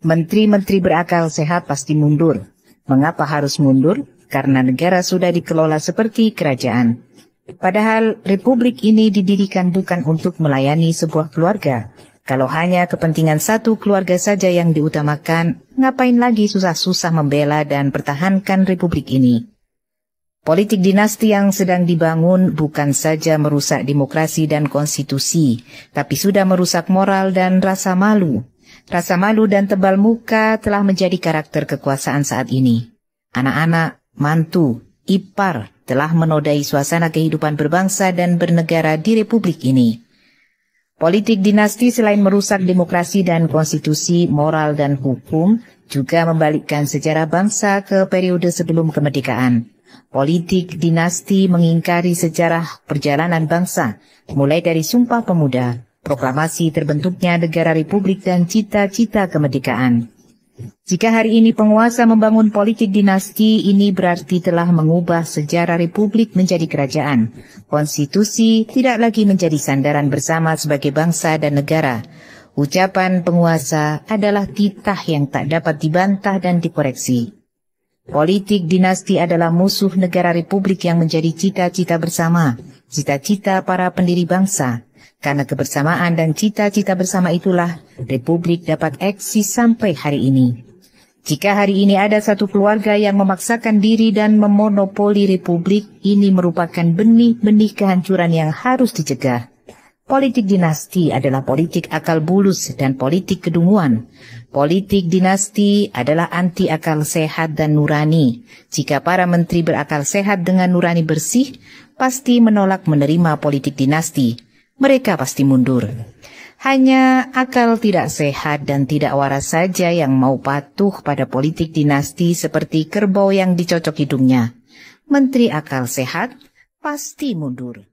Menteri-menteri berakal sehat pasti mundur. Mengapa harus mundur? Karena negara sudah dikelola seperti kerajaan. Padahal republik ini didirikan bukan untuk melayani sebuah keluarga. Kalau hanya kepentingan satu keluarga saja yang diutamakan, ngapain lagi susah-susah membela dan pertahankan republik ini? Politik dinasti yang sedang dibangun bukan saja merusak demokrasi dan konstitusi, tapi sudah merusak moral dan rasa malu Rasa malu dan tebal muka telah menjadi karakter kekuasaan saat ini. Anak-anak, mantu, ipar telah menodai suasana kehidupan berbangsa dan bernegara di republik ini. Politik dinasti selain merusak demokrasi dan konstitusi, moral dan hukum, juga membalikkan sejarah bangsa ke periode sebelum kemerdekaan. Politik dinasti mengingkari sejarah perjalanan bangsa, mulai dari Sumpah Pemuda, proklamasi terbentuknya negara republik dan cita-cita kemerdekaan. Jika hari ini penguasa membangun politik dinasti, ini berarti telah mengubah sejarah republik menjadi kerajaan. Konstitusi tidak lagi menjadi sandaran bersama sebagai bangsa dan negara. Ucapan penguasa adalah titah yang tak dapat dibantah dan dikoreksi. Politik dinasti adalah musuh negara republik yang menjadi cita-cita bersama, cita-cita para pendiri bangsa, karena kebersamaan dan cita-cita bersama itulah Republik dapat eksis sampai hari ini. Jika hari ini ada satu keluarga yang memaksakan diri dan memonopoli republik, ini merupakan benih-benih kehancuran yang harus dicegah. Politik dinasti adalah politik akal bulus dan politik kedunguan. Politik dinasti adalah anti akal sehat dan nurani. Jika para menteri berakal sehat dengan nurani bersih, pasti menolak menerima politik dinasti mereka pasti mundur. Hanya akal tidak sehat dan tidak waras saja yang mau patuh pada politik dinasti seperti kerbau yang dicocok hidungnya. Menteri akal sehat pasti mundur.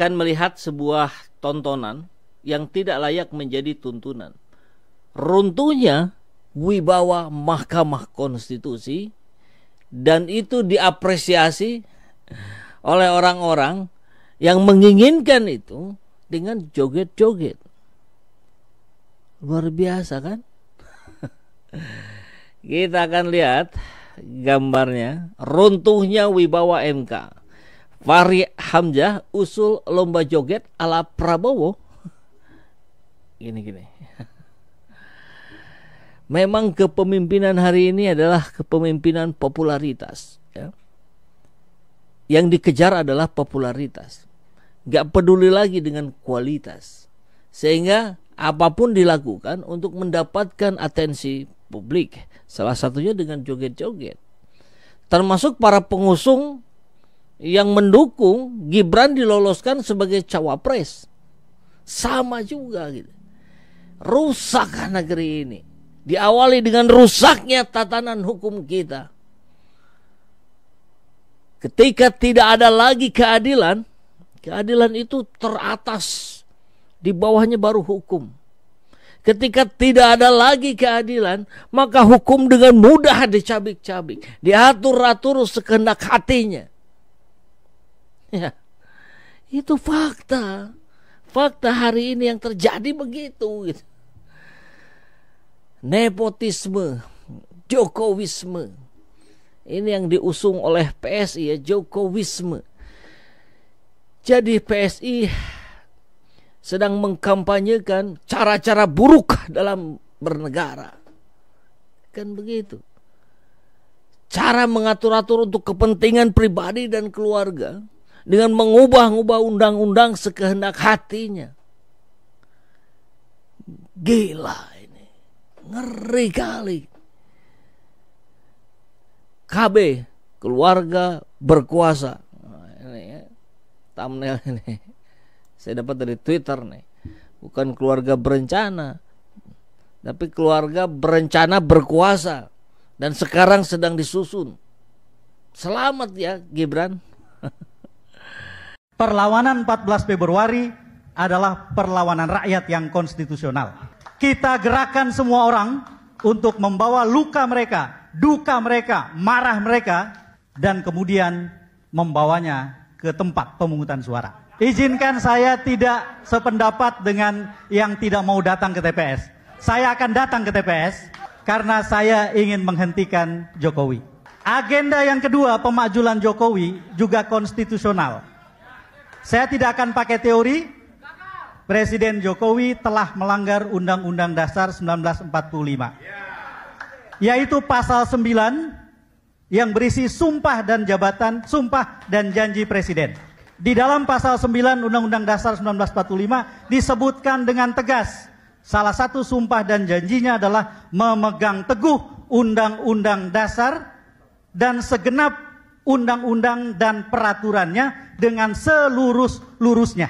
akan melihat sebuah tontonan yang tidak layak menjadi tuntunan. Runtuhnya wibawa Mahkamah Konstitusi dan itu diapresiasi oleh orang-orang yang menginginkan itu dengan joget-joget. Luar biasa kan? Kita akan lihat gambarnya runtuhnya wibawa MK. Fahri Hamzah usul lomba joget ala Prabowo. Gini-gini. Memang kepemimpinan hari ini adalah kepemimpinan popularitas. Ya. Yang dikejar adalah popularitas. Gak peduli lagi dengan kualitas. Sehingga apapun dilakukan untuk mendapatkan atensi publik. Salah satunya dengan joget-joget. Termasuk para pengusung yang mendukung Gibran diloloskan sebagai cawapres. Sama juga gitu. Rusak ah negeri ini. Diawali dengan rusaknya tatanan hukum kita. Ketika tidak ada lagi keadilan, keadilan itu teratas. Di bawahnya baru hukum. Ketika tidak ada lagi keadilan, maka hukum dengan mudah dicabik-cabik, diatur-atur sekehendak hatinya Ya. Itu fakta. Fakta hari ini yang terjadi begitu gitu. Nepotisme, Jokowisme. Ini yang diusung oleh PSI ya, Jokowisme. Jadi PSI sedang mengkampanyekan cara-cara buruk dalam bernegara. Kan begitu cara mengatur-atur untuk kepentingan pribadi dan keluarga dengan mengubah-ubah undang-undang sekehendak hatinya. Gila ini. Ngeri kali. KB keluarga berkuasa. Nah, ini ya. Thumbnail ini. Saya dapat dari Twitter nih. Bukan keluarga berencana, tapi keluarga berencana berkuasa dan sekarang sedang disusun. Selamat ya Gibran. Perlawanan 14 Februari adalah perlawanan rakyat yang konstitusional. Kita gerakan semua orang untuk membawa luka mereka, duka mereka, marah mereka, dan kemudian membawanya ke tempat pemungutan suara. Izinkan saya tidak sependapat dengan yang tidak mau datang ke TPS. Saya akan datang ke TPS karena saya ingin menghentikan Jokowi. Agenda yang kedua, pemakjulan Jokowi juga konstitusional. Saya tidak akan pakai teori. Presiden Jokowi telah melanggar Undang-Undang Dasar 1945. Yaitu pasal 9 yang berisi sumpah dan jabatan, sumpah dan janji presiden. Di dalam pasal 9 Undang-Undang Dasar 1945 disebutkan dengan tegas Salah satu sumpah dan janjinya adalah memegang teguh undang-undang dasar dan segenap undang-undang dan peraturannya dengan selurus-lurusnya.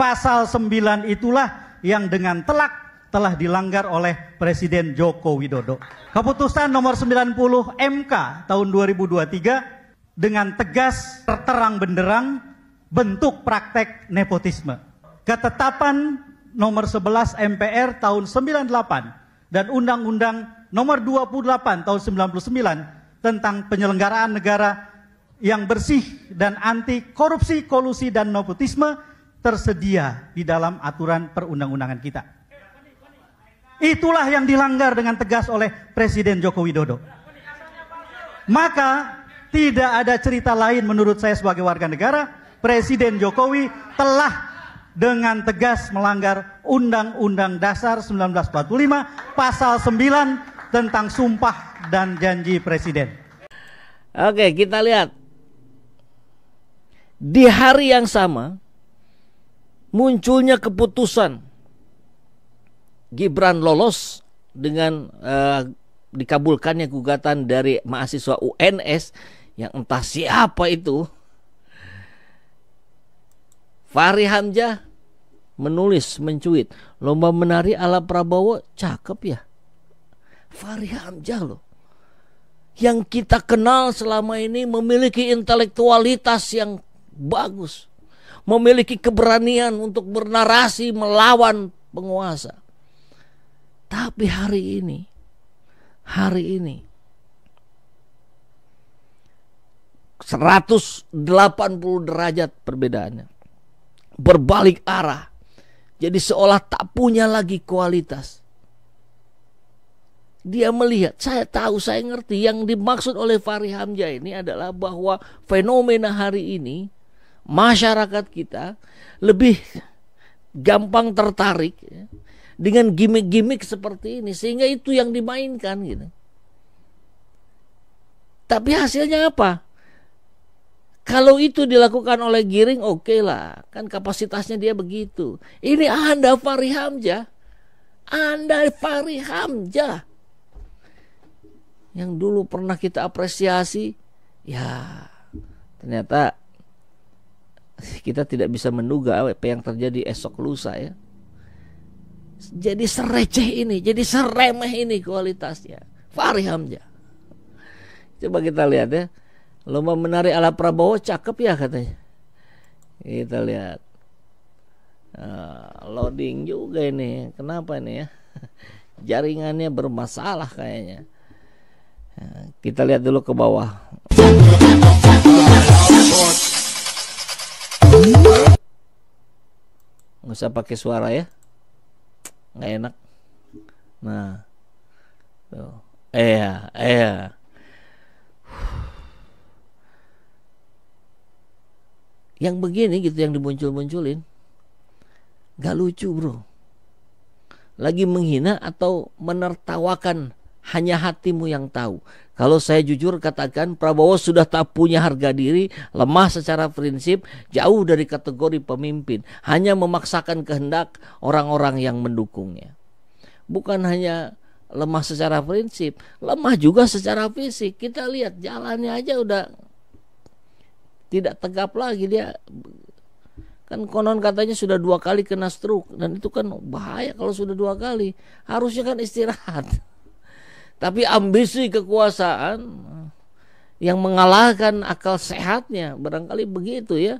Pasal 9 itulah yang dengan telak telah dilanggar oleh Presiden Joko Widodo. Keputusan nomor 90 MK tahun 2023 dengan tegas terterang benderang bentuk praktek nepotisme. Ketetapan nomor 11 MPR tahun 98 dan Undang-Undang nomor 28 tahun 99 tentang penyelenggaraan negara yang bersih dan anti korupsi, kolusi, dan nepotisme tersedia di dalam aturan perundang-undangan kita. Itulah yang dilanggar dengan tegas oleh Presiden Joko Widodo. Maka tidak ada cerita lain menurut saya sebagai warga negara, Presiden Jokowi telah dengan tegas melanggar Undang-Undang Dasar 1945 pasal 9 tentang sumpah dan janji presiden. Oke, kita lihat di hari yang sama munculnya keputusan Gibran lolos dengan uh, dikabulkannya gugatan dari mahasiswa UNS yang entah siapa itu. Fahri Hamzah menulis, mencuit, lomba menari ala Prabowo cakep ya. Fahri Hamzah loh. Yang kita kenal selama ini memiliki intelektualitas yang bagus, memiliki keberanian untuk bernarasi melawan penguasa. Tapi hari ini, hari ini 180 derajat perbedaannya. Berbalik arah. Jadi seolah tak punya lagi kualitas. Dia melihat, saya tahu, saya ngerti yang dimaksud oleh Fahri Hamzah ini adalah bahwa fenomena hari ini masyarakat kita lebih gampang tertarik ya, dengan gimmick-gimmick seperti ini sehingga itu yang dimainkan gitu. Tapi hasilnya apa? Kalau itu dilakukan oleh Giring oke okay lah, kan kapasitasnya dia begitu. Ini Anda Fahri Hamzah. Anda Fahri Hamzah. Yang dulu pernah kita apresiasi, ya ternyata kita tidak bisa menduga apa yang terjadi esok lusa ya. Jadi sereceh ini, jadi seremeh ini kualitasnya. Fahri Hamzah. Coba kita lihat ya. Lomba menari ala Prabowo cakep ya katanya. Kita lihat. Ah, loading juga ini. Kenapa ini ya? Jaringannya bermasalah kayaknya. Ah, kita lihat dulu ke bawah. nggak usah pakai suara ya nggak enak nah tuh eh ya, eh ya. yang begini gitu yang dimuncul-munculin gak lucu bro lagi menghina atau menertawakan hanya hatimu yang tahu. Kalau saya jujur katakan Prabowo sudah tak punya harga diri, lemah secara prinsip, jauh dari kategori pemimpin, hanya memaksakan kehendak orang-orang yang mendukungnya. Bukan hanya lemah secara prinsip, lemah juga secara fisik. Kita lihat jalannya aja udah tidak tegap lagi dia kan konon katanya sudah dua kali kena stroke dan itu kan bahaya kalau sudah dua kali harusnya kan istirahat tapi ambisi kekuasaan yang mengalahkan akal sehatnya, barangkali begitu ya.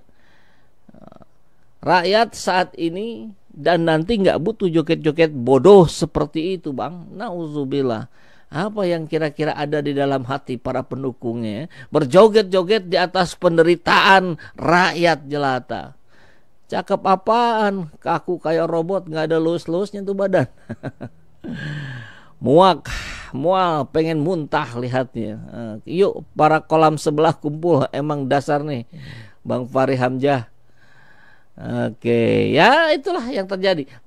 Rakyat saat ini dan nanti nggak butuh joget-joget bodoh seperti itu, bang. Nauzubillah apa yang kira-kira ada di dalam hati para pendukungnya berjoget-joget di atas penderitaan rakyat jelata cakep apaan kaku kayak robot nggak ada lus-lusnya tuh badan muak mual pengen muntah lihatnya uh, yuk para kolam sebelah kumpul emang dasar nih Bang Fahri Hamzah Oke, okay. ya itulah yang terjadi.